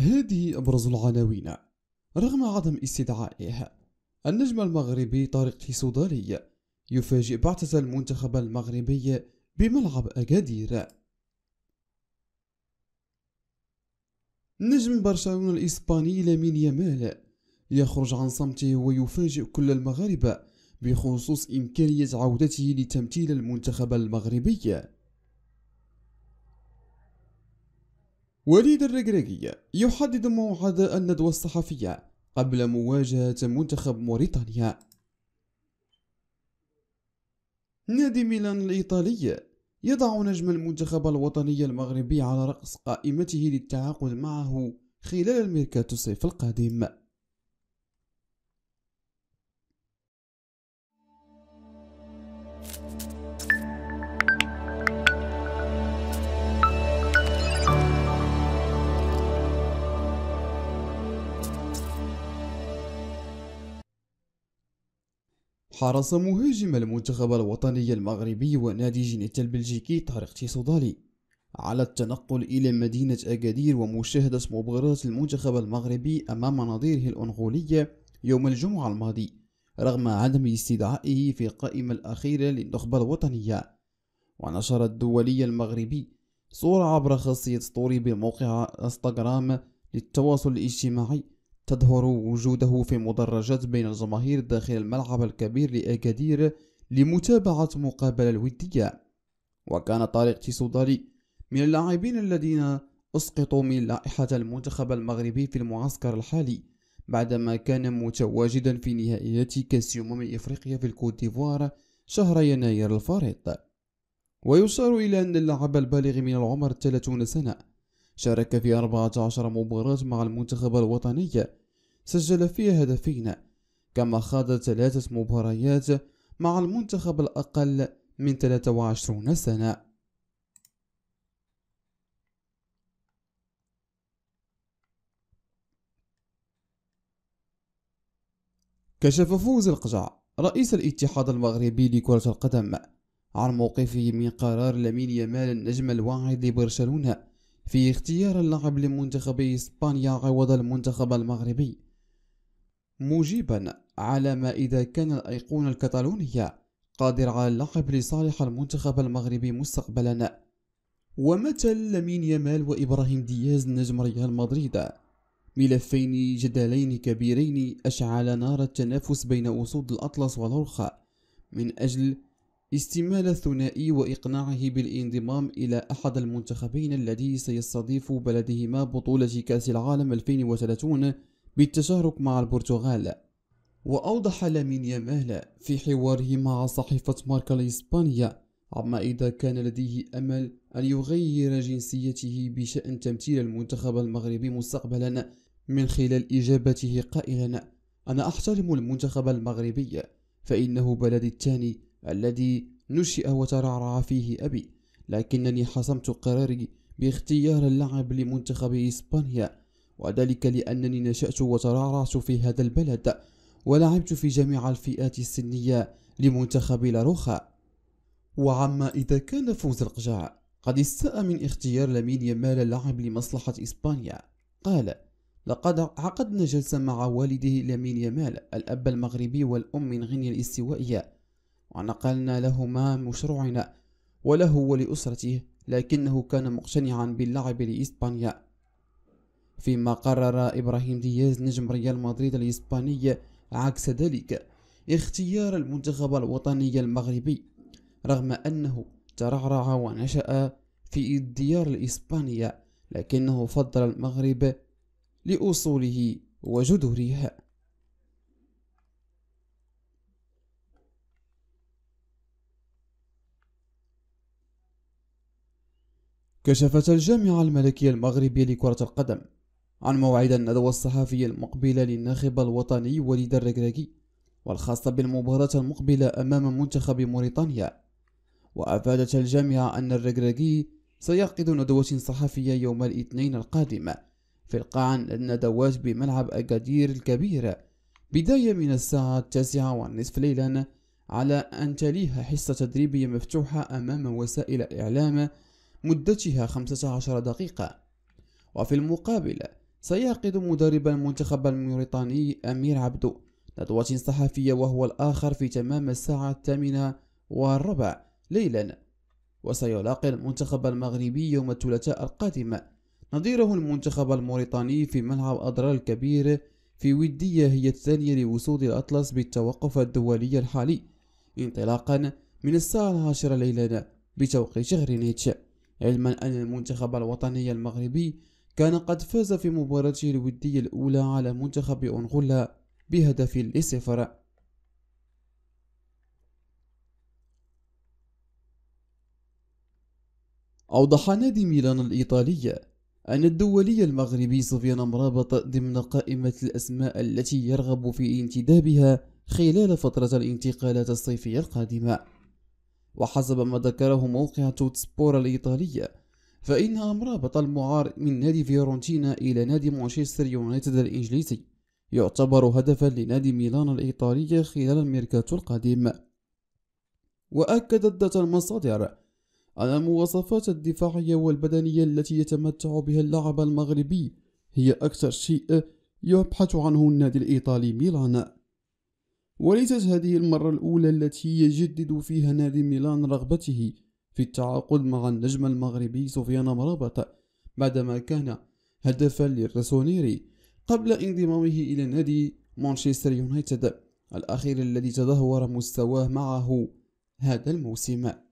هذه أبرز العناوين رغم عدم استدعائه النجم المغربي طارق سودالي يفاجئ بعثة المنتخب المغربي بملعب أكادير نجم برشلونة الإسباني لامين يامال يخرج عن صمته ويفاجئ كل المغاربة بخصوص إمكانية عودته لتمثيل المنتخب المغربي وليد الرقراقي يحدد موعد الندوة الصحفية قبل مواجهة منتخب موريتانيا نادي ميلان الإيطالي يضع نجم المنتخب الوطني المغربي على رأس قائمته للتعاقد معه خلال الميركاتو الصيف القادم حرص مهاجم المنتخب الوطني المغربي ونادي جنيتا البلجيكي طارق تيسودالي على التنقل إلى مدينة أكادير ومشاهدة مباراة المنتخب المغربي أمام نظيره الأنغولية يوم الجمعة الماضي رغم عدم استدعائه في القائمة الأخيرة للنخبة الوطنية ونشر الدولي المغربي صورة عبر خاصية ستوري بموقع انستغرام للتواصل الاجتماعي تظهر وجوده في مدرجات بين الجماهير داخل الملعب الكبير لأكادير لمتابعة مقابلة الودية وكان طارق تيسوداري من اللاعبين الذين أسقطوا من لائحة المنتخب المغربي في المعسكر الحالي بعدما كان متواجدا في نهائيات كأس أمم إفريقيا في الكوت ديفوار شهر يناير الفارط ويشار إلى أن اللاعب البالغ من العمر 30 سنة شارك في 14 مباراة مع المنتخب الوطني سجل فيها هدفين كما خاض ثلاثة مباريات مع المنتخب الأقل من 23 سنة كشف فوز القجع رئيس الاتحاد المغربي لكرة القدم عن موقفه من قرار لامين يامال النجم الواعد لبرشلونة في اختيار اللاعب لمنتخب إسبانيا عوض المنتخب المغربي مجيبا على ما إذا كان الأيقونة الكتالونية قادر على اللقب لصالح المنتخب المغربي مستقبلا ومثل لمين يامال وإبراهيم دياز نجم ريال مدريد ملفين جدلين كبيرين أشعل نار التنافس بين أسود الأطلس والهرخة من أجل استمال الثنائي وإقناعه بالانضمام إلى أحد المنتخبين الذي سيستضيف بلدهما بطولة كأس العالم 2030 بالتشارك مع البرتغال وأوضح لامين يامال في حواره مع صحيفة ماركا الإسبانية عما إذا كان لديه أمل أن يغير جنسيته بشأن تمثيل المنتخب المغربي مستقبلا من خلال إجابته قائلا أنا أحترم المنتخب المغربي فإنه بلدي الثاني الذي نشئ وترعرع فيه أبي لكنني حسمت قراري باختيار اللعب لمنتخب إسبانيا وذلك لأنني نشأت وترعرعت في هذا البلد ولعبت في جميع الفئات السنية لمنتخب لاروخا وعما إذا كان فوز القجاع قد استاء من اختيار لامين يامال اللاعب لمصلحة إسبانيا قال لقد عقدنا جلسة مع والده لامين يامال الأب المغربي والأم من غينيا الاستوائية ونقلنا لهما مشروعنا وله ولأسرته لكنه كان مقتنعا باللعب لإسبانيا فيما قرر إبراهيم دياز نجم ريال مدريد الإسباني عكس ذلك اختيار المنتخب الوطني المغربي رغم أنه ترعرع ونشأ في الديار الإسبانية لكنه فضل المغرب لأصوله وجذورها كشفت الجامعة الملكية المغربية لكرة القدم عن موعد الندوة الصحفية المقبلة للناخب الوطني وليد الركراكي والخاصة بالمباراة المقبلة أمام منتخب موريتانيا وأفادت الجامعة أن الركراكي سيعقد ندوة صحفية يوم الاثنين القادم في القاعة الندوات بملعب أكادير الكبير بداية من الساعة التاسعة والنصف ليلا على أن تليها حصة تدريبية مفتوحة أمام وسائل إعلام مدتها 15 دقيقة وفي المقابل سيعقد مدرب المنتخب الموريتاني أمير عبدو ندوة صحفية وهو الآخر في تمام الساعة الثامنة والربع ليلا وسيلاقي المنتخب المغربي يوم الثلاثاء القادم نظيره المنتخب الموريتاني في ملعب أضرار الكبير في ودية هي الثانية لوسود الأطلس بالتوقف الدولي الحالي انطلاقا من الساعة العاشرة ليلا بتوقيت غرينيتش علما أن المنتخب الوطني المغربي كان قد فاز في مباراته الودية الأولى على منتخب أنغولا بهدف لصفر أوضح نادي ميلان الإيطالي أن الدولي المغربي سفيان مرابط ضمن قائمة الأسماء التي يرغب في انتدابها خلال فترة الانتقالات الصيفية القادمة وحسب ما ذكره موقع توتسبور الإيطالية فإنها مرابطة المعار من نادي فيورنتينا إلى نادي مانشستر يونايتد الإنجليزي يعتبر هدفا لنادي ميلان الإيطالي خلال الميركاتو القادم وأكدت ذات المصادر أن المواصفات الدفاعية والبدنية التي يتمتع بها اللاعب المغربي هي أكثر شيء يبحث عنه النادي الإيطالي ميلان وليست هذه المرة الأولى التي يجدد فيها نادي ميلان رغبته في التعاقد مع النجم المغربي سفيان مرابط بعدما كان هدفا للرسونيري قبل انضمامه إلى نادي مانشستر يونايتد الأخير الذي تدهور مستواه معه هذا الموسم